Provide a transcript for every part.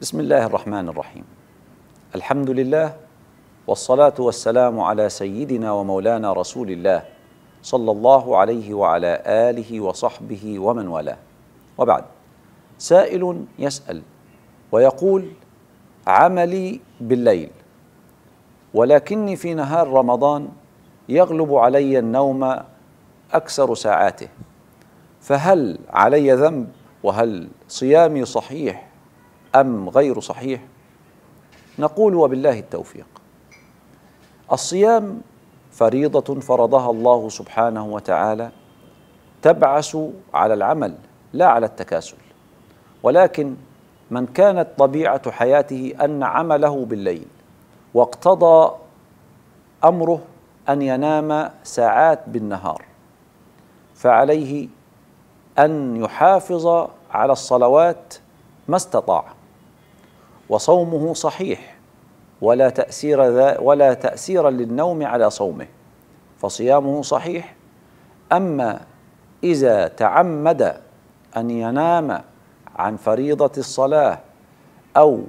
بسم الله الرحمن الرحيم الحمد لله والصلاه والسلام على سيدنا ومولانا رسول الله صلى الله عليه وعلى اله وصحبه ومن والاه وبعد سائل يسال ويقول عملي بالليل ولكني في نهار رمضان يغلب علي النوم اكثر ساعاته فهل علي ذنب وهل صيامي صحيح أم غير صحيح نقول وبالله التوفيق الصيام فريضة فرضها الله سبحانه وتعالى تبعث على العمل لا على التكاسل ولكن من كانت طبيعة حياته أن عمله بالليل واقتضى أمره أن ينام ساعات بالنهار فعليه أن يحافظ على الصلوات ما استطاع وصومه صحيح ولا تأثير ذا ولا تأثير للنوم على صومه فصيامه صحيح أما إذا تعمد أن ينام عن فريضة الصلاة أو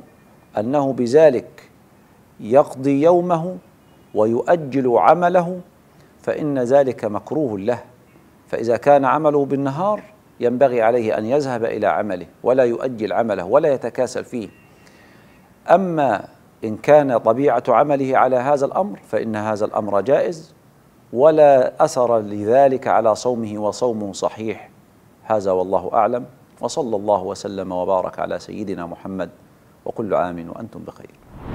أنه بذلك يقضي يومه ويؤجل عمله فإن ذلك مكروه له فإذا كان عمله بالنهار ينبغي عليه أن يذهب إلى عمله ولا يؤجل عمله ولا يتكاسل فيه أما إن كان طبيعة عمله على هذا الأمر فإن هذا الأمر جائز ولا أثر لذلك على صومه وصومه صحيح هذا والله أعلم وصلى الله وسلم وبارك على سيدنا محمد وكل عام وأنتم بخير